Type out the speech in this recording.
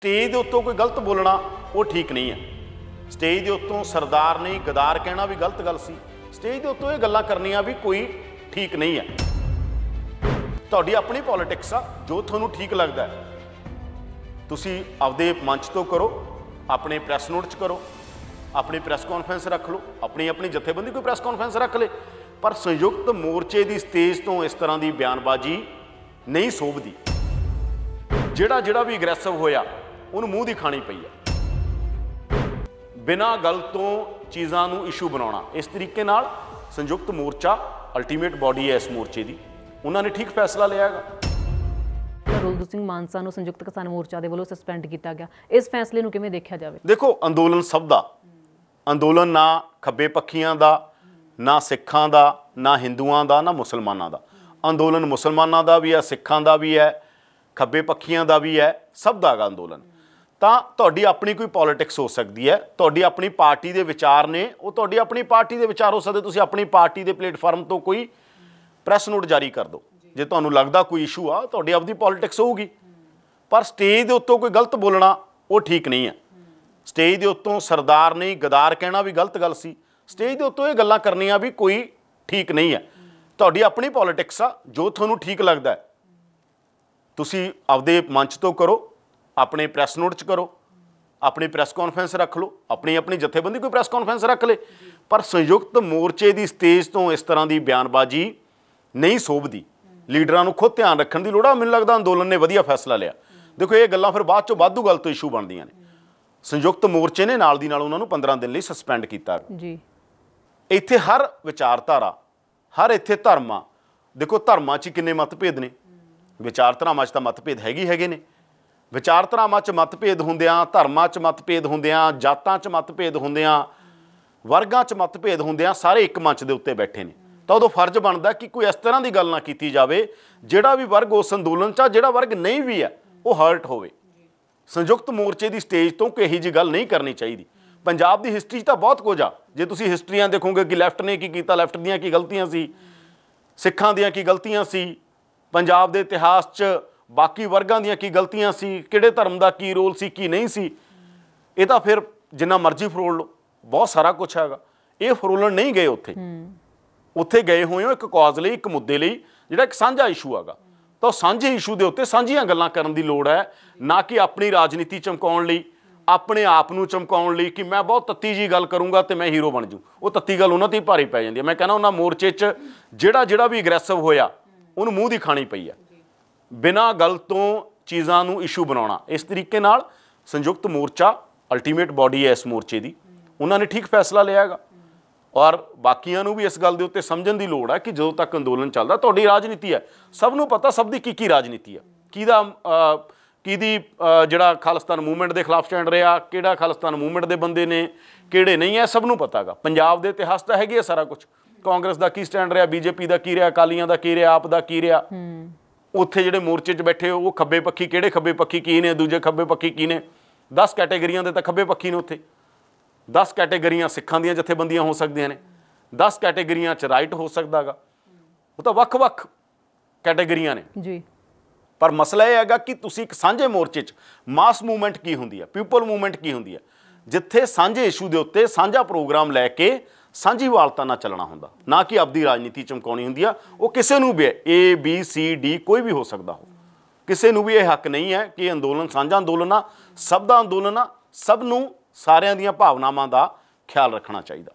stage ਦੇ ਉੱਤੋਂ ਕੋਈ ਗਲਤ ਬੋਲਣਾ ਉਹ ਠੀਕ ਨਹੀਂ ਹੈ ਸਟੇਜ ਦੇ ਉੱਤੋਂ ਸਰਦਾਰ ਨਹੀਂ ਗਦਾਰ ਕਹਿਣਾ ਵੀ ਗਲਤ ਗੱਲ ਸੀ ਸਟੇਜ ਦੇ ਉੱਤੋਂ ਇਹ ਗੱਲਾਂ ਕਰਨੀਆਂ ਵੀ ਕੋਈ ਠੀਕ ਨਹੀਂ ਹੈ ਤੁਹਾਡੀ ਆਪਣੀ ਪੋਲਿਟਿਕਸ ਆ ਜੋ ਤੁਹਾਨੂੰ ਠੀਕ ਲੱਗਦਾ ਤੁਸੀਂ ਆਪਦੇ ਮੰਚ ਤੋਂ ਕਰੋ ਆਪਣੇ ਪ੍ਰੈਸ ਨੋਟ 'ਚ ਕਰੋ ਆਪਣੀ ਪ੍ਰੈਸ ਕਾਨਫਰੰਸ ਰੱਖ ਲਓ ਆਪਣੀ ਆਪਣੀ ਜਥੇਬੰਦੀ ਕੋਈ ਪ੍ਰੈਸ ਕਾਨਫਰੰਸ ਰੱਖ ਲੇ ਪਰ ਸੰਯੁਕਤ ਮੋਰਚੇ ਦੀ ਸਟੇਜ ਤੋਂ ਇਸ ਤਰ੍ਹਾਂ ਦੀ ਬਿਆਨਬਾਜ਼ੀ ਨਹੀਂ ਸੋਭਦੀ ਜਿਹੜਾ ਜਿਹੜਾ ਵੀ ਅਗਰੈਸਿਵ ਹੋਇਆ ਉਹਨੂੰ ਮੂੰਹ ਦੀ ਖਾਣੀ ਪਈ ਹੈ ਬਿਨਾ ਗੱਲ ਤੋਂ ਚੀਜ਼ਾਂ ਨੂੰ ਇਸ਼ੂ ਬਣਾਉਣਾ ਇਸ ਤਰੀਕੇ ਨਾਲ ਸੰਯੁਕਤ ਮੋਰਚਾ ਅਲਟੀਮੇਟ ਬਾਡੀ ਹੈ ਇਸ ਮੋਰਚੇ ਦੀ ਉਹਨਾਂ ਨੇ ਠੀਕ ਫੈਸਲਾ ਲਿਆ ਹੈਗਾ ਰੋਲਦ ਸਿੰਘ ਮਾਨਸਾ ਨੂੰ ਸੰਯੁਕਤ ਕਿਸਾਨ ਮੋਰਚਾ ਦੇ ਵੱਲੋਂ ਸਸਪੈਂਡ ਕੀਤਾ ਗਿਆ ਇਸ ਫੈਸਲੇ ਨੂੰ ਕਿਵੇਂ ਦੇਖਿਆ ਜਾਵੇ ਦੇਖੋ ਅੰਦੋਲਨ ਸਭ ਦਾ ਅੰਦੋਲਨ ਨਾ ਖੱਬੇ ਪੱਖੀਆਂ ਦਾ ਨਾ ਸਿੱਖਾਂ ਦਾ ਨਾ ਹਿੰਦੂਆਂ ਦਾ ਨਾ ਮੁਸਲਮਾਨਾਂ ਦਾ ਅੰਦੋਲਨ ਮੁਸਲਮਾਨਾਂ ਦਾ ਵੀ ਹੈ ਸਿੱਖਾਂ ਦਾ ਵੀ ਹੈ ਖੱਬੇ ਪੱਖੀਆਂ ਦਾ ਵੀ ਹੈ ਸਭ ਦਾ ਹੈਗਾ ਅੰਦੋਲਨ ਤਾਂ ਤੁਹਾਡੀ ਆਪਣੀ ਕੋਈ ਪੋਲਿਟਿਕਸ ਹੋ ਸਕਦੀ ਹੈ ਤੁਹਾਡੀ ਆਪਣੀ ਪਾਰਟੀ ਦੇ ਵਿਚਾਰ ਨੇ ਉਹ ਤੁਹਾਡੀ ਆਪਣੀ ਪਾਰਟੀ ਦੇ ਵਿਚਾਰ ਹੋ ਸਕਦੇ ਤੁਸੀਂ ਆਪਣੀ ਪਾਰਟੀ ਦੇ ਪਲੇਟਫਾਰਮ ਤੋਂ ਕੋਈ ਪ੍ਰੈਸ ਨੋਟ ਜਾਰੀ ਕਰ ਦਿਓ ਜੇ ਤੁਹਾਨੂੰ ਲੱਗਦਾ ਕੋਈ ਇਸ਼ੂ ਆ ਤੁਹਾਡੀ ਆਪਣੀ ਪੋਲਿਟਿਕਸ ਹੋਊਗੀ ਪਰ ਸਟੇਜ ਦੇ ਉੱਤੋਂ ਕੋਈ ਗਲਤ ਬੋਲਣਾ ਉਹ ਠੀਕ ਨਹੀਂ ਹੈ ਸਟੇਜ ਦੇ ਉੱਤੋਂ ਸਰਦਾਰ ਨਹੀਂ ਗਦਾਰ ਕਹਿਣਾ ਵੀ ਗਲਤ ਗੱਲ ਸੀ ਸਟੇਜ ਦੇ ਉੱਤੋਂ ਇਹ ਗੱਲਾਂ ਕਰਨੀਆਂ ਵੀ ਕੋਈ ਠੀਕ ਨਹੀਂ ਹੈ ਤੁਹਾਡੀ ਆਪਣੀ ਪੋਲਿਟਿਕਸ ਆ ਜੋ ਤੁਹਾਨੂੰ ਠੀਕ ਲੱਗਦਾ ਤੁਸੀਂ ਆਪਦੇ ਮੰਚ ਤੋਂ ਕਰੋ ਆਪਣੇ ਪ੍ਰੈਸ ਨੋਟ 'ਚ ਕਰੋ ਆਪਣੀ ਪ੍ਰੈਸ ਕਾਨਫਰੰਸ ਰੱਖ ਲਓ ਆਪਣੀ ਆਪਣੀ ਜਥੇਬੰਦੀ ਕੋਈ ਪ੍ਰੈਸ ਕਾਨਫਰੰਸ ਰੱਖ ਲੇ ਪਰ ਸੰਯੁਕਤ ਮੋਰਚੇ ਦੀ ਸਟੇਜ ਤੋਂ ਇਸ ਤਰ੍ਹਾਂ ਦੀ ਬਿਆਨਬਾਜ਼ੀ ਨਹੀਂ ਸੋਭਦੀ ਲੀਡਰਾਂ ਨੂੰ ਖੁਦ ਧਿਆਨ ਰੱਖਣ ਦੀ ਲੋੜ ਆ ਮੈਨੂੰ ਲੱਗਦਾ ਅੰਦੋਲਨ ਨੇ ਵਧੀਆ ਫੈਸਲਾ ਲਿਆ ਦੇਖੋ ਇਹ ਗੱਲਾਂ ਫਿਰ ਬਾਅਦ ਚੋਂ ਵਾਧੂ ਗੱਲ ਤੋਂ ਇਸ਼ੂ ਬਣਦੀਆਂ ਨੇ ਸੰਯੁਕਤ ਮੋਰਚੇ ਨੇ ਨਾਲ ਦੀ ਨਾਲ ਉਹਨਾਂ ਨੂੰ 15 ਦਿਨ ਲਈ ਸਸਪੈਂਡ ਕੀਤਾ ਜੀ ਇੱਥੇ ਹਰ ਵਿਚਾਰਧਾਰਾ ਹਰ ਇੱਥੇ ਧਰਮਾਂ ਦੇਖੋ ਧਰਮਾਂ 'ਚ ਕਿੰਨੇ ਮਤਭੇਦ ਨੇ ਵਿਚਾਰਧਾਰਾਵਾਂ 'ਚ ਤਾਂ ਮਤਭੇਦ ਹੀ ਹੈਗੇ ਨੇ ਵਿਚਾਰਧਾਰਾਵਾਂ 'ਚ ਮਤਭੇਦ ਹੁੰਦਿਆਂ ਧਰਮਾਂ 'ਚ ਮਤਭੇਦ ਹੁੰਦਿਆਂ ਜਾਤਾਂ 'ਚ ਮਤਭੇਦ ਹੁੰਦਿਆਂ ਵਰਗਾਂ 'ਚ ਮਤਭੇਦ ਹੁੰਦਿਆਂ ਸਾਰੇ ਇੱਕ ਮੰਚ ਦੇ ਉੱਤੇ ਬੈਠੇ ਨੇ ਤਾਂ ਉਦੋਂ ਫਰਜ਼ ਬਣਦਾ ਕਿ ਕੋਈ ਇਸ ਤਰ੍ਹਾਂ ਦੀ ਗੱਲ ਨਾ ਕੀਤੀ ਜਾਵੇ ਜਿਹੜਾ ਵੀ ਵਰਗ ਉਸ ਅੰਦੋਲਨ 'ਚ ਆ ਜਿਹੜਾ ਵਰਗ ਨਹੀਂ ਵੀ ਆ ਉਹ ਹਰਟ ਹੋਵੇ ਸੰਯੁਕਤ ਮੋਰਚੇ ਦੀ ਸਟੇਜ ਤੋਂ ਕੋਈ ਜੀ ਗੱਲ ਨਹੀਂ ਕਰਨੀ ਚਾਹੀਦੀ ਪੰਜਾਬ ਦੀ ਹਿਸਟਰੀ 'ਚ ਤਾਂ ਬਹੁਤ ਕੁਝ ਆ ਜੇ ਤੁਸੀਂ ਹਿਸਟਰੀਆਂ ਦੇਖੋਗੇ ਕਿ ਲੈਫਟ ਨੇ ਕੀ ਕੀਤਾ ਲੈਫਟ ਦੀਆਂ ਕੀ ਗਲਤੀਆਂ ਸੀ ਸਿੱਖਾਂ ਦੀਆਂ ਕੀ ਗਲਤੀਆਂ ਸੀ ਪੰਜਾਬ ਦੇ ਇਤਿਹਾਸ 'ਚ ਬਾਕੀ ਵਰਗਾਂ ਦੀਆਂ ਕੀ ਗਲਤੀਆਂ ਸੀ ਕਿਹੜੇ ਧਰਮ ਦਾ ਕੀ ਰੋਲ ਸੀ ਕੀ ਨਹੀਂ ਸੀ ਇਹ ਤਾਂ ਫਿਰ ਜਿੰਨਾ ਮਰਜ਼ੀ ਫਰੋਲ ਲਓ ਬਹੁਤ ਸਾਰਾ ਕੁਝ ਹੈਗਾ ਇਹ ਫਰੋਲਣ ਨਹੀਂ ਗਏ ਉੱਥੇ ਉੱਥੇ ਗਏ ਹੋਏ ਹੋ ਇੱਕ ਕਾਜ਼ ਲਈ ਇੱਕ ਮੁੱਦੇ ਲਈ ਜਿਹੜਾ ਇੱਕ ਸਾਂਝਾ ਇਸ਼ੂ ਹੈਗਾ ਤਾਂ ਸਾਂਝੇ ਇਸ਼ੂ ਦੇ ਉੱਤੇ ਸਾਂਝੀਆਂ ਗੱਲਾਂ ਕਰਨ ਦੀ ਲੋੜ ਹੈ ਨਾ ਕਿ ਆਪਣੀ ਰਾਜਨੀਤੀ ਚਮਕਾਉਣ ਲਈ ਆਪਣੇ ਆਪ ਨੂੰ ਚਮਕਾਉਣ ਲਈ ਕਿ ਮੈਂ ਬਹੁਤ ਤੱਤੀ ਜੀ ਗੱਲ ਕਰੂੰਗਾ ਤੇ ਮੈਂ ਹੀਰੋ ਬਣ ਜੂ ਉਹ ਤੱਤੀ ਗੱਲ ਉਹਨਾਂ ਤੇ ਹੀ ਭਾਰੀ ਪੈ ਜਾਂਦੀ ਹੈ ਮੈਂ ਕਹਿੰਦਾ ਉਹਨਾਂ ਮੋਰਚੇ 'ਚ ਜਿਹੜਾ ਜਿਹੜਾ ਵੀ ਅਗਰੈਸਿਵ ਹੋਇਆ ਉਹਨੂੰ ਮੂੰਹ ਦੀ ਖਾਣੀ ਪਈ ਹੈ ਬਿਨਾ ਗੱਲ ਤੋਂ ਚੀਜ਼ਾਂ ਨੂੰ ਇਸ਼ੂ ਬਣਾਉਣਾ ਇਸ ਤਰੀਕੇ ਨਾਲ ਸੰਯੁਕਤ ਮੋਰਚਾ ਅਲਟੀਮੇਟ ਬਾਡੀ ਹੈ ਇਸ ਮੋਰਚੇ ਦੀ ਉਹਨਾਂ ਨੇ ਠੀਕ ਫੈਸਲਾ ਲਿਆ ਹੈਗਾ ਔਰ ਬਾਕੀਆਂ ਨੂੰ ਵੀ ਇਸ ਗੱਲ ਦੇ ਉੱਤੇ ਸਮਝਣ ਦੀ ਲੋੜ ਹੈ ਕਿ ਜਦੋਂ ਤੱਕ ਅੰਦੋਲਨ ਚੱਲਦਾ ਤੁਹਾਡੀ ਰਾਜਨੀਤੀ ਹੈ ਸਭ ਨੂੰ ਪਤਾ ਸਭ ਦੀ ਕੀ ਕੀ ਰਾਜਨੀਤੀ ਹੈ ਕਿਹਦਾ ਕਿਹਦੀ ਜਿਹੜਾ ਖਾਲਸਤਾਨ ਮੂਵਮੈਂਟ ਦੇ ਖਿਲਾਫ ਸਟੈਂਡ ਰਿਹਾ ਕਿਹੜਾ ਖਾਲਸਤਾਨ ਮੂਵਮੈਂਟ ਦੇ ਬੰਦੇ ਨੇ ਕਿਹੜੇ ਨਹੀਂ ਹੈ ਸਭ ਨੂੰ ਪਤਾਗਾ ਪੰਜਾਬ ਦੇ ਇਤਿਹਾਸ ਤਾਂ ਹੈਗੀ ਸਾਰਾ ਕੁਝ ਕਾਂਗਰਸ ਦਾ ਕੀ ਸਟੈਂਡ ਰਿਹਾ ਬੀਜੇਪੀ ਦਾ ਕੀ ਰਿਹਾ ਅਕਾਲੀਆਂ ਦਾ ਕੀ ਰਿਹਾ ਆਪ ਦਾ ਕੀ ਰਿਹਾ ਉੱਥੇ ਜਿਹੜੇ ਮੋਰਚੇ 'ਚ ਬੈਠੇ ਉਹ ਖੱਬੇ ਪੱਖੀ ਕਿਹੜੇ ਖੱਬੇ ਪੱਖੀ ਕੀ ਨੇ ਦੂਜੇ ਖੱਬੇ ਪੱਖੀ ਕੀ ਨੇ 10 ਕੈਟੇਗਰੀਆਂ ਦੇ ਤਾਂ ਖੱਬੇ ਪੱਖੀ ਨੇ ਉੱਥੇ 10 ਕੈਟੇਗਰੀਆਂ ਸਿੱਖਾਂ ਦੀਆਂ ਜਥੇਬੰਦੀਆਂ ਹੋ ਸਕਦੀਆਂ ਨੇ 10 ਕੈਟੇਗਰੀਆਂ 'ਚ ਰਾਈਟ ਹੋ ਸਕਦਾਗਾ ਉਹ ਤਾਂ ਵੱਖ-ਵੱਖ ਕੈਟੇਗਰੀਆਂ ਨੇ ਜੀ ਪਰ ਮਸਲਾ ਇਹ ਹੈਗਾ ਕਿ ਤੁਸੀਂ ਇੱਕ ਸਾਂਝੇ ਮੋਰਚੇ 'ਚ ਮਾਸ ਮੂਵਮੈਂਟ ਕੀ ਹੁੰਦੀ ਹੈ ਪੀਪਲ ਮੂਵਮੈਂਟ ਕੀ ਹੁੰਦੀ ਹੈ ਜਿੱਥੇ ਸਾਂਝੇ ਇਸ਼ੂ ਦੇ ਉੱਤੇ ਸਾਂਝਾ ਪ੍ਰੋਗਰਾਮ ਲੈ ਕੇ ਸਾਂਝੀਵਾਲਤਾ ਨਾਲ ਚੱਲਣਾ ਹੁੰਦਾ ਨਾ ਕਿ ਆਪਦੀ ਰਾਜਨੀਤੀ ਚਮਕਾਉਣੀ ਹੁੰਦੀ ਆ ਉਹ ਕਿਸੇ ਨੂੰ ਵੀ ਏ ਬੀ ਸੀ ਡੀ ਕੋਈ ਵੀ ਹੋ ਸਕਦਾ ਹੋ ਕਿਸੇ ਨੂੰ ਵੀ ਇਹ ਹੱਕ ਨਹੀਂ ਹੈ ਕਿ ਅੰਦੋਲਨ ਸਾਂਝਾ ਅੰਦੋਲਨ ਆ ਸਭ ਦਾ ਅੰਦੋਲਨ ਆ ਸਭ ਨੂੰ ਸਾਰਿਆਂ ਦੀਆਂ ਭਾਵਨਾਵਾਂ ਦਾ ਖਿਆਲ ਰੱਖਣਾ ਚਾਹੀਦਾ